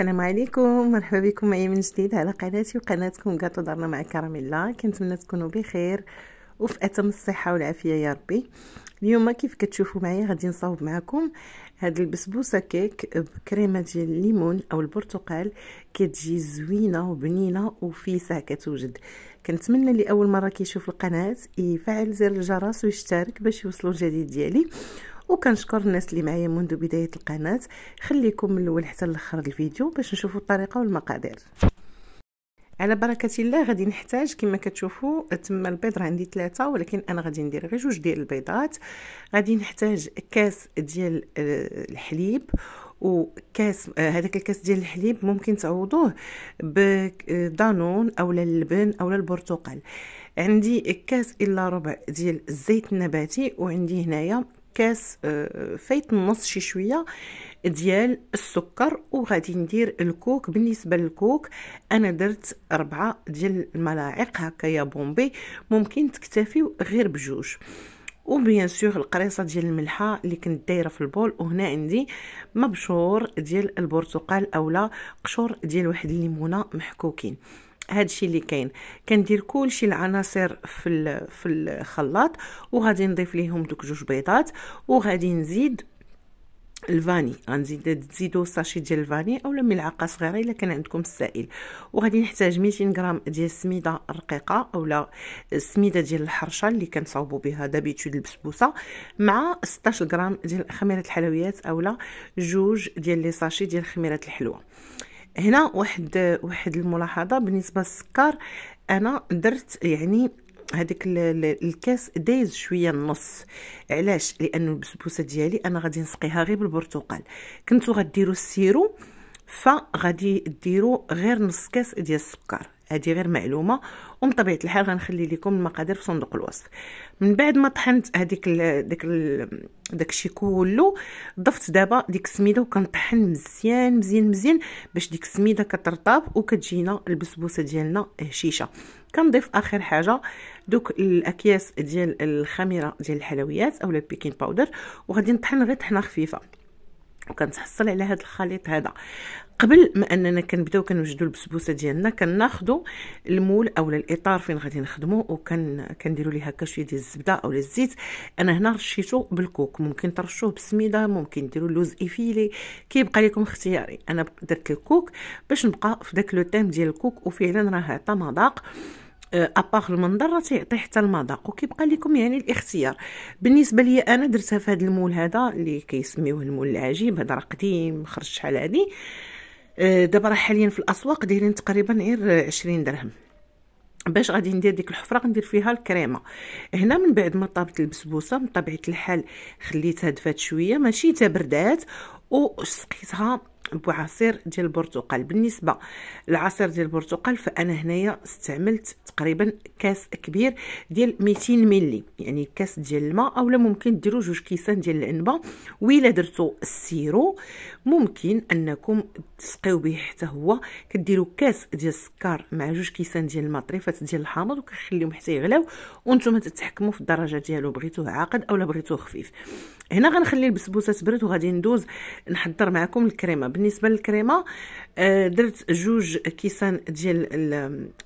السلام عليكم مرحبا بكم معايا من جديد على قناتي وقناتكم كاتو دارنا مع كراميلا كنتمنى تكونوا بخير وفي اتم الصحه والعافيه يا ربي اليوم كيف كتشوفوا معايا غادي نصاوب معكم هاد البسبوسه كيك بكريمه ديال الليمون او البرتقال كتجي زوينه وبنينه وفيسه كتوجد كنتمنى اللي اول مره كيشوف القناه يفعل زر الجرس ويشترك باش يوصلوا الجديد ديالي وكنشكر الناس اللي معايا منذ بدايه القناه خليكم من الاول حتى لاخر الفيديو باش نشوفوا الطريقه والمقادير على بركه الله غادي نحتاج كما كتشوفوا تما البيض راه عندي ثلاثه ولكن انا غادي ندير غير جوج ديال البيضات غادي نحتاج كاس ديال آه، الحليب وكاس آه، هذاك الكاس ديال الحليب ممكن تعوضوه بدانون اولا اللبن اولا البرتقال عندي كاس الا ربع ديال الزيت النباتي وعندي هنايا كاس آه، فايت النص شي شويه ديال السكر وغادي ندير الكوك بالنسبه للكوك انا درت أربعة ديال الملاعق يا بومبي ممكن تكتفيو غير بجوج وبيان سور القريصه ديال الملحه اللي كنت دايره في البول وهنا عندي مبشور ديال البرتقال اولا قشور ديال واحد الليمونه محكوكين هذا الشيء اللي كاين كندير كلشي العناصر في في الخلاط وغادي نضيف ليهم دوك جوج بيضات وغادي نزيد الفاني غنزيد تزيدوا ساشي ديال الفاني اولا ملعقه صغيره الا كان عندكم السائل وغادي نحتاج 200 غرام ديال السميده الرقيقه اولا السميده ديال الحرشه اللي كنصاوبوا بها دابيتود البسبوسه مع 16 غرام ديال خميره الحلويات اولا جوج ديال لي ساشي ديال خميره الحلوه هنا واحد واحد الملاحظه بالنسبه للسكر انا درت يعني هذيك الكاس دايز شويه النص علاش لان البسبوسه ديالي انا غادي نسقيها غير بالبرتقال كنتو غديروا السيرو فغادي ديروا غير نص كاس ديال السكر هذه غير معلومه ومن طبيعه الحال غنخلي لكم المقادير في صندوق الوصف من بعد ما طحنت هذيك داك داكشي كله ضفت دابا ديك السميده وكنطحن مزيان مزيان مزيان باش ديك السميده كترطاب وكتجينا البسبوسه ديالنا هشيشه كنضيف اخر حاجه دوك الاكياس ديال الخميره ديال الحلويات اولا البيكين باودر وغادي نطحن غير طحنه خفيفه وكنتحصل على هذا الخليط هذا قبل ما اننا كنبداو كنوجدوا البسبوسه ديالنا كناخذوا المول اولا الاطار فين غادي نخدموا وكن كنديروا ليه هكا شويه ديال الزبده اولا الزيت انا هنا رشيته بالكوك ممكن ترشوه بسميده ممكن ديروا لوز ايفيلي كيبقى لكم اختياري انا درت الكوك باش نبقى في داك لو تيم ديال الكوك وفعلا راه عطى مذاق آه، ابار المنظر تيعطي حتى المذاق وكيبقى لكم يعني الاختيار بالنسبه ليا انا درتها في هذا المول هذا اللي كيسميوه المول العجيب هذا راه قديم خرج شحال هذه آه، دابا راه حاليا في الاسواق دايرين تقريبا غير 20 درهم باش غادي ندير ديك الحفره غندير فيها الكريمه هنا من بعد ما طابت البسبوسه من طبيعه الحال خليتها دفات شويه ماشي تبردات وسقيتها بوعصير ديال البرتقال بالنسبه للعصير ديال البرتقال فانا هنايا استعملت تقريبا كاس كبير ديال 200 ملي يعني كاس ديال الماء اولا ممكن ديروا جوج كيسان ديال العنبه ويلا درتو السيرو ممكن انكم تسقيو به حتى هو كديروا كاس ديال السكر مع جوج كيسان ديال الماء طريفات ديال الحامض وكنخليهم حتى يغلاو وانتم تتحكموا في الدرجه ديالو بغيتوه عاقد اولا بغيتوه خفيف هنا غنخلي البسبوسه تبرد وغادي ندوز نحضر معكم الكريمه بالنسبه للكريمه آه، درت جوج كيسان ديال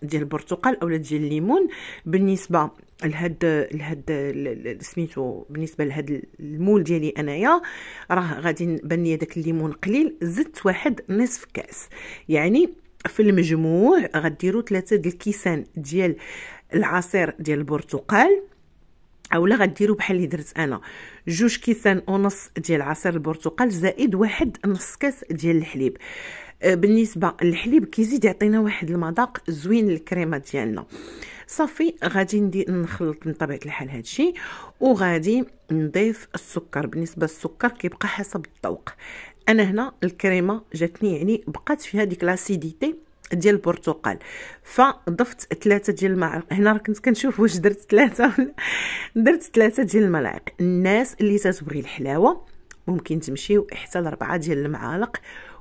ديال البرتقال اولا ديال الليمون بالنسبه لهاد لهاد سميتو بالنسبه لهاد المول ديالي انايا راه غادي بان لي داك الليمون قليل زدت واحد نصف كاس يعني في المجموع غديروا ثلاثه ديال الكيسان ديال العصير ديال البرتقال اولا غديرو بحال اللي درت انا جوج كيسان ونص ديال عصير البرتقال زائد واحد نص كاس ديال الحليب أه، بالنسبه للحليب كيزيد يعطينا واحد المذاق زوين للكريمه ديالنا صافي غادي ندي نخلط من طبيعه الحال هادشي وغادي نضيف السكر بالنسبه للسكر كيبقى حسب الذوق انا هنا الكريمه جاتني يعني بقات فيها ديك لاسيديتي ديال البرتقال فضفت ثلاثه ديال المعالق هنا راه كنت كنشوف واش درت ثلاثه ولا درت ثلاثه ديال الملاعق الناس اللي تتبغي الحلاوه ممكن تمشيو حتى لاربعه ديال المعالق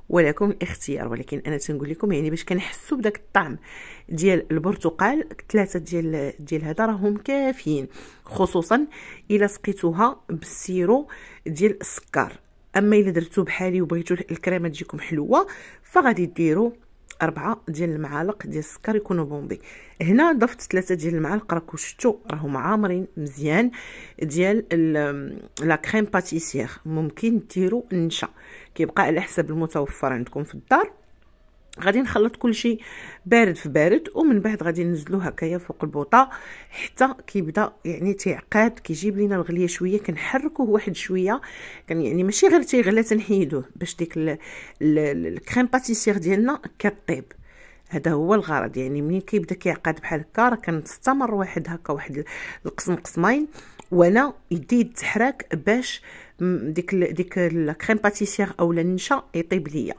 ولكم الاختيار ولكن انا تنقول لكم يعني باش كنحسوا بداك الطعم ديال البرتقال ثلاثه ديال ديال هذا راهم كافيين خصوصا الا سقيتوها بالسيرو ديال السكر اما الا درتو بحالي وبغيتو الكريمه تجيكم حلوه فغادي ديروا أربعة ديال المعالق ديال السكر يكونوا بومبي هنا ضفت ثلاثة ديال المعالق راكم شفتوا راهم عامرين مزيان ديال لا كريم باتيسيير ممكن ديروا النشا كيبقى على حسب المتوفر عندكم في الدار غادي نخلط كل شيء بارد في بارد ومن بعد غادي ننزلو هكايا فوق البوطه حتى كيبدا يعني تيعقاد كيجيب لينا الغليه شويه كنحركوه واحد شويه كان يعني ماشي غير تيغلى تنحيدوه باش ديك الكريم باتيسير ديالنا كطيب هذا هو الغرض يعني منين كيبدا كيعقد بحال هكا راه كنستمر واحد هكا واحد القسم قسمين وانا يدي يتحرك باش ديك ديك لا كريم او اولا النشا يطيب ليا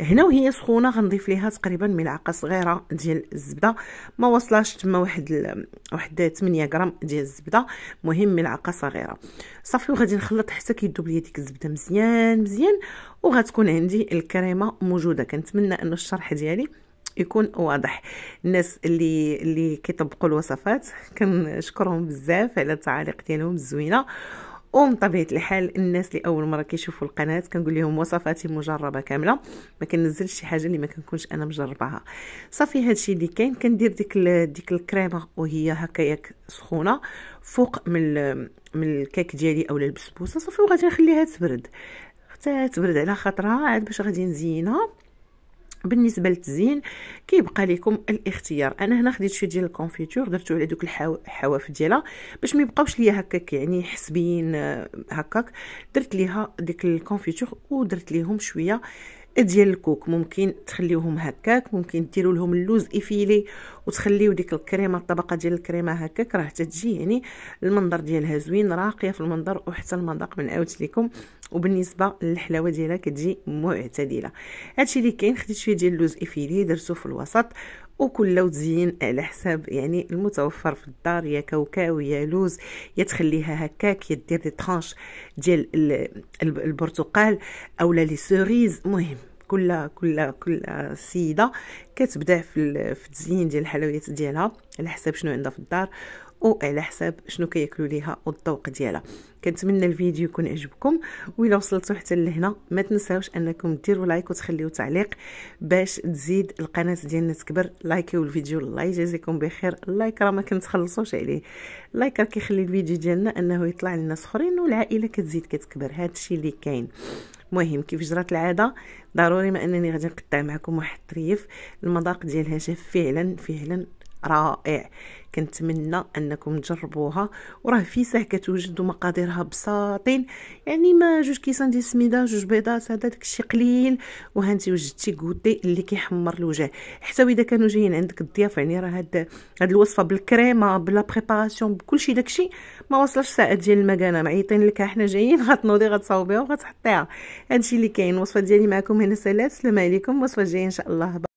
هنا وهي سخونه غنضيف ليها تقريبا ملعقه صغيره ديال الزبده ما وصلاش تما واحد ال... واحد 8 غرام ديال الزبده مهم ملعقه صغيره صافي وغادي نخلط حتى كيدوب ليا ديك الزبده مزيان مزيان وغتكون عندي الكريمه موجوده كنتمنى انه الشرح ديالي يكون واضح الناس اللي اللي كيطبقوا الوصفات كنشكرهم بزاف على التعاليق ديالهم الزوينه ومن طبيعه الحال الناس اللي اول مره كيشوفوا القناه كنقول لهم وصفاتي مجربه كامله ما كنزلش شي حاجه اللي ما كنكونش انا مجرباها صافي هادشي اللي كاين كندير ديك ديك الكريمه وهي هكاياك سخونه فوق من من الكيك ديالي اولا البسبوسه صافي وغادي نخليها تبرد حتى تبرد على خاطرها عاد باش غادي نزينها بالنسبه للتزيين كيبقى لكم الاختيار انا هنا خديت شي ديال الكونفيتور درتو على دوك الحواف ديالها باش ما يبقاوش ليا هكاك يعني حسبيين آه، هكاك درت ليها ديك الكونفيتور ودرت ليهم شويه ديال الكوك ممكن تخليوهم هكاك ممكن ديروا لهم اللوز افيلي وتخليو ديك الكريمه الطبقه ديال الكريمه هكاك راه تتجي يعني المنظر ديالها زوين راقيه في المنظر وحتى المذاق من قلت لكم وبالنسبه للحلاوه ديالها كتجي معتدله هادشي اللي كاين خديت شويه ديال اللوز افيلي درتو في الوسط وكل وتزين على حساب يعني المتوفر في الدار يا كاوكاو يا لوز يا تخليها هكاك يا دير دي طرانش ديال البرتقال اولا لي سوريز مهم كل كل كل سيده كتبدا في التزيين ديال الحلويات ديالها على حساب شنو عندها في الدار وعلى حساب شنو كياكلوا ليها والذوق ديالها كنتمنى الفيديو يكون عجبكم وإلا وصلتوا حتى لهنا ما تنساوش انكم ديروا لايك وتخليوا تعليق باش تزيد القناه ديالنا تكبر لايكيو الفيديو الله يجازيكم بخير اللايك راه ما كنتخلصوش عليه اللايك راه كيخلي الفيديو ديالنا انه يطلع للناس اخرين والعائله كتزيد كتكبر هادشي اللي كاين المهم كيف جرات العاده ضروري ما انني غادي نقطع معكم واحد الطريف المذاق ديالها شاف فعلا فعلا رائع كنتمنى انكم تجربوها وراه في ساعه كتوجد مقاديرها بساطين يعني ما جوج كيسان ديال السميده جوج بيضات هذا داكشي قليل وهانتي وجدتي كودي اللي كيحمر الوجه حتى اذا كانوا جايين عندك الضياف يعني راه هاد هاد الوصفه بالكريمه بلا بريباراسيون بكلشي داكشي ما وصلش ساعه ديال المكانه معيطين لك حنا جايين غتنوضي غتصاوبيها وغتحطيها هادشي اللي كاين الوصفه ديالي معكم هنا سلام السلام عليكم وصفه جايه ان شاء الله